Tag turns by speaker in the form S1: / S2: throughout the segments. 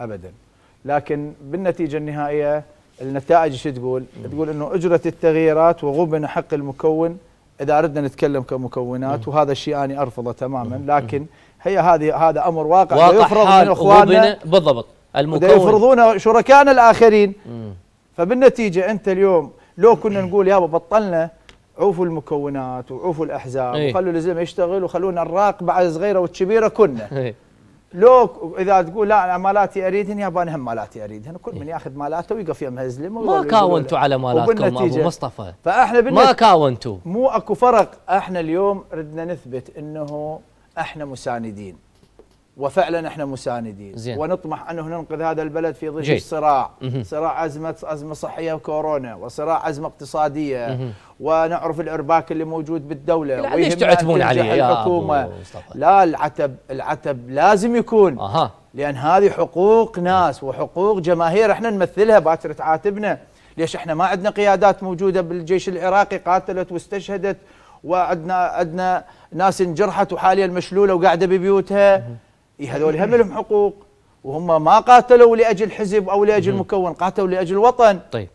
S1: ابدا لكن بالنتيجه النهائيه النتائج شو تقول؟ تقول انه اجرت التغييرات وغبن حق المكون اذا اردنا نتكلم كمكونات وهذا الشيء انا ارفضه تماما لكن هي هذه هذا امر واقع واقع يفرض من اخواننا بالضبط المكون يفرضونه شركائنا الاخرين فبالنتيجه انت اليوم لو كنا نقول يابا بطلنا عوفوا المكونات وعوفوا الاحزاب إيه. وخلوا الزلمه يشتغل وخلونا نراقب على الصغيره والكبيره كنا إيه. لو اذا تقول لا انا مالاتي اريدهن يابا انا هم مالاتي اريدهن كل من إيه. ياخذ مالاته ويقف يم هزلم ما كاونتوا على مالاتكم ابو مصطفى فاحنا ما كاونتوا مو اكو فرق احنا اليوم ردنا نثبت انه احنا مساندين وفعلا احنا مساندين زين. ونطمح انه ننقذ هذا البلد في ظل الصراع صراع ازمه ازمه صحيه وكورونا وصراع ازمه اقتصاديه مه. ونعرف الارباك اللي موجود بالدوله لا ليش تعتبون عليه الحكومه لا العتب العتب لازم يكون أها. لان هذه حقوق ناس وحقوق جماهير احنا نمثلها باكر تعاتبنا ليش احنا ما عندنا قيادات موجوده بالجيش العراقي قاتلت واستشهدت وعندنا عندنا ناس انجرحت وحاليا مشلوله وقاعده ببيوتها مه. اي هذول هم لهم حقوق وهم ما قاتلوا لاجل حزب او لاجل مكون قاتلوا لاجل وطن طيب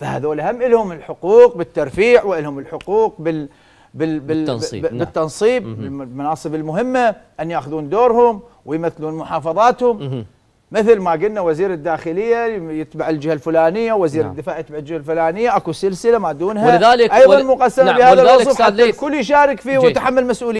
S1: فهذول هم لهم الحقوق بالترفيع ولهم الحقوق بال بال بال بالتنصيب, بال... نعم. بالتنصيب بالمناصب المهمه ان ياخذون دورهم ويمثلون محافظاتهم مه. مثل ما قلنا وزير الداخليه يتبع الجهه الفلانيه، وزير نعم. الدفاع يتبع الجهه الفلانيه، اكو سلسله ما دونها ولذلك ايضا ول... مقسمه نعم بهذا الوصف الكل يشارك فيه جي. ويتحمل مسؤوليه